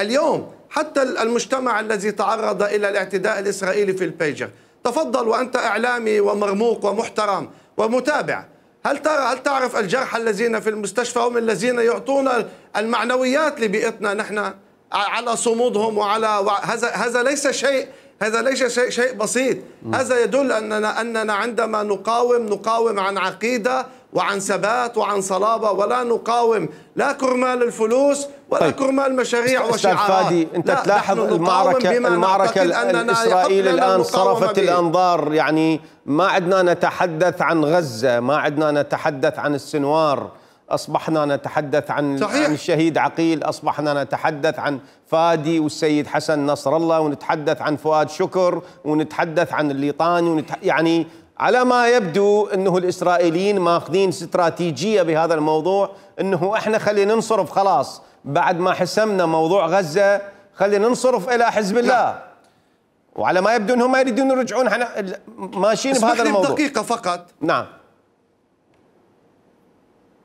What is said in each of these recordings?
اليوم حتى المجتمع الذي تعرض إلى الاعتداء الإسرائيلي في البيجر تفضل وأنت إعلامي ومرموق ومحترم ومتابع هل ترى هل تعرف الجرحى الذين في المستشفى هم الذين يعطون المعنويات لبيئتنا نحن على صمودهم وعلى هذا هذا ليس شيء هذا ليس شيء شيء بسيط هذا يدل اننا اننا عندما نقاوم نقاوم عن عقيده وعن ثبات وعن صلابة ولا نقاوم لا كرمال الفلوس ولا طيب. كرمال مشاريع وشعارات فادي انت تلاحظ المعركه المعركه الاسرائيليه الان صرفت الانظار يعني ما عدنا نتحدث عن غزه ما عدنا نتحدث عن السنوار اصبحنا نتحدث عن صحيح. عن الشهيد عقيل اصبحنا نتحدث عن فادي والسيد حسن نصر الله ونتحدث عن فؤاد شكر ونتحدث عن الليطاني ونتح... يعني على ما يبدو انه الاسرائيليين ماخذين استراتيجيه بهذا الموضوع انه احنا خلينا ننصرف خلاص بعد ما حسمنا موضوع غزه خلينا ننصرف الى حزب الله وعلى ما يبدو انهم ما يريدون يرجعون حنا ماشيين بهذا الموضوع اسمح لي بدقيقه فقط نعم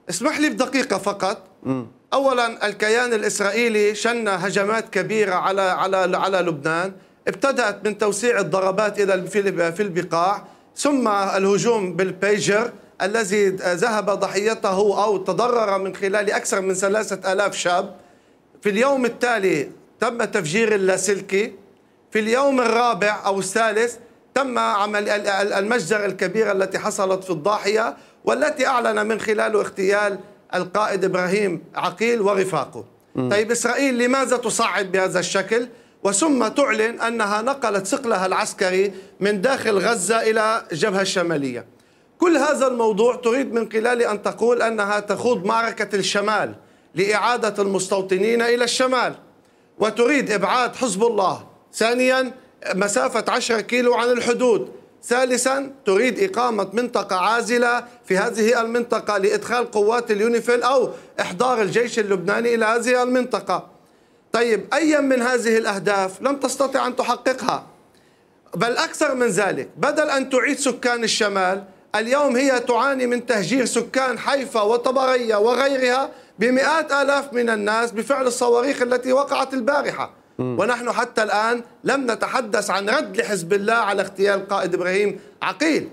اسمح لي بدقيقه فقط م. اولا الكيان الاسرائيلي شن هجمات كبيره على على على لبنان ابتدات من توسيع الضربات الى في البقاع ثم الهجوم بالبيجر الذي ذهب ضحيته أو تضرر من خلال أكثر من ثلاثة ألاف شاب في اليوم التالي تم تفجير اللاسلكي في اليوم الرابع أو الثالث تم عمل المجزرة الكبيرة التي حصلت في الضاحية والتي أعلن من خلاله اغتيال القائد إبراهيم عقيل ورفاقه م. طيب إسرائيل لماذا تصعد بهذا الشكل؟ وثم تعلن أنها نقلت ثقلها العسكري من داخل غزة إلى الجبهة الشمالية كل هذا الموضوع تريد من خلاله أن تقول أنها تخوض معركة الشمال لإعادة المستوطنين إلى الشمال وتريد إبعاد حزب الله ثانيا مسافة 10 كيلو عن الحدود ثالثا تريد إقامة منطقة عازلة في هذه المنطقة لإدخال قوات اليونيفيل أو إحضار الجيش اللبناني إلى هذه المنطقة طيب أي من هذه الأهداف لم تستطع أن تحققها بل أكثر من ذلك بدل أن تعيد سكان الشمال اليوم هي تعاني من تهجير سكان حيفا وطبرية وغيرها بمئات آلاف من الناس بفعل الصواريخ التي وقعت البارحة م. ونحن حتى الآن لم نتحدث عن رد لحزب الله على اغتيال قائد إبراهيم عقيل